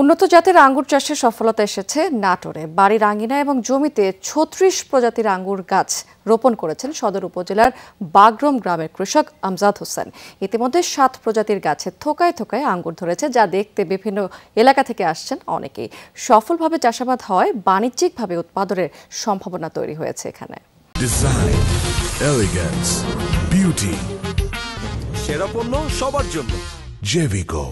উন্নত জাতের আঙ্গুর চাষে সফলতা এসেছে নাটোরে বাড়ির আঙ্গিনা এবং জমিতে ছত্রিশ প্রজাতির আঙ্গুর গাছ রোপণ করেছেন সদর উপজেলার বাগরম গ্রামের কৃষক আমজাদ হোসেন ইতিমধ্যে সাত প্রজাতির গাছে থোকায় থোকায় আঙ্গুর ধরেছে যা দেখতে বিভিন্ন এলাকা থেকে আসছেন অনেকেই সফলভাবে চাষাবাদ হয় বাণিজ্যিকভাবে উৎপাদনের সম্ভাবনা তৈরি হয়েছে এখানে সেরা পণ্য সবার জন্য জেভিকো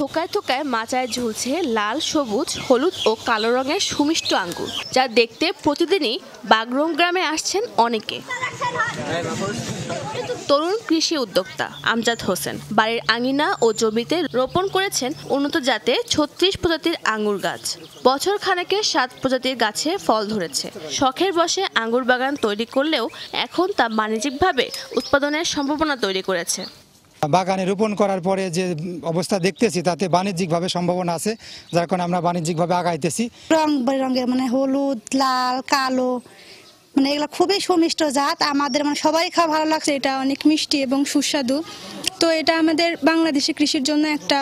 থোকায় থোকায় মাচায় ঝুলছে লাল সবুজ হলুদ ও কালো রঙের সুমিষ্ট আঙ্গুর যা দেখতে প্রতিদিনই বাগরম গ্রামে আসছেন অনেকে তরুণ কৃষি উদ্যোক্তা আমজাদ হোসেন বাড়ির আঙিনা ও জমিতে রোপণ করেছেন উন্নত জাতে ছত্রিশ প্রজাতির আঙ্গুর গাছ বছর খানেকে সাত প্রজাতির গাছে ফল ধরেছে শখের বসে আঙ্গুর বাগান তৈরি করলেও এখন তা বাণিজ্যিকভাবে উৎপাদনের সম্ভাবনা তৈরি করেছে বাগানে রোপণ করার পরে যে অবস্থা দেখতেছি তাতে বাণিজ্যিকভাবে সম্ভাবনা আছে যার কারণে আমরা বাণিজ্যিকভাবে আগাইতেছি রং বেরঙের মানে হলুদ লাল কালো মানে এগুলো খুবই সুমিষ্ট জাত আমাদের মানে সবাই খাওয়া ভালো লাগছে এটা অনেক মিষ্টি এবং সুস্বাদু তো এটা আমাদের বাংলাদেশে কৃষির জন্য একটা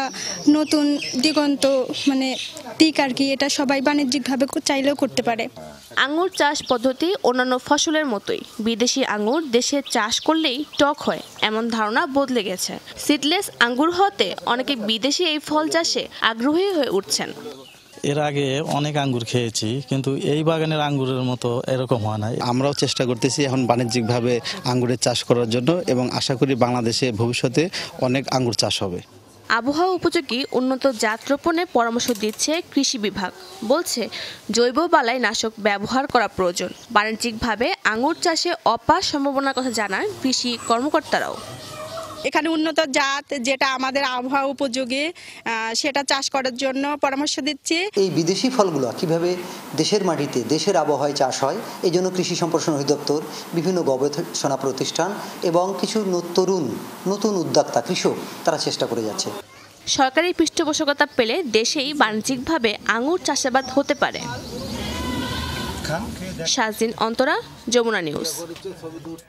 নতুন দিগন্ত মানে দিক আর কি এটা সবাই বাণিজ্যিকভাবে চাইলেও করতে পারে আঙুর চাষ পদ্ধতি অন্যান্য ফসলের মতোই বিদেশি আঙুর দেশে চাষ করলেই টক হয় এমন ধারণা বদলে গেছে সিডলেস আঙ্গুর হতে অনেকে বিদেশি এই ফল চাষে আগ্রহী হয়ে উঠছেন এর আগে অনেক আঙ্গুর খেয়েছি কিন্তু এই বাগানের আঙ্গুরের মতো এরকম হয় না আমরাও চেষ্টা করতেছি এখন বাণিজ্যিকভাবে আঙ্গুরের চাষ করার জন্য এবং আশা করি বাংলাদেশে ভবিষ্যতে অনেক আঙ্গুর চাষ হবে আবহাওয়া উপযোগী উন্নত জাত রোপণের পরামর্শ দিচ্ছে কৃষি বিভাগ বলছে জৈব বালাই নাশক ব্যবহার করা প্রয়োজন বাণিজ্যিকভাবে আঙুর চাষে অপার সম্ভাবনার কথা জানান কৃষি কর্মকর্তারাও এখানে উন্নত জাত যেটা আমাদের আবহাওয়া উপযোগী সেটা চাষ করার জন্য পরামর্শ দিচ্ছি এই বিদেশি ফলগুলো কিভাবে দেশের মাটিতে দেশের আবহাওয়ায় চাষ হয় এই জন্য কৃষি সম্প্রসারণ অধিদপ্তর বিভিন্ন গবেষণা প্রতিষ্ঠান এবং কিছু তরুণ নতুন উদ্যোক্তা কৃষক তারা চেষ্টা করে যাচ্ছে সরকারি পৃষ্ঠপোষকতা পেলে দেশেই বাণিজ্যিকভাবে আঙুর চাষাবাদ হতে পারে শাহজিন অন্তরা যমুনা নিউজ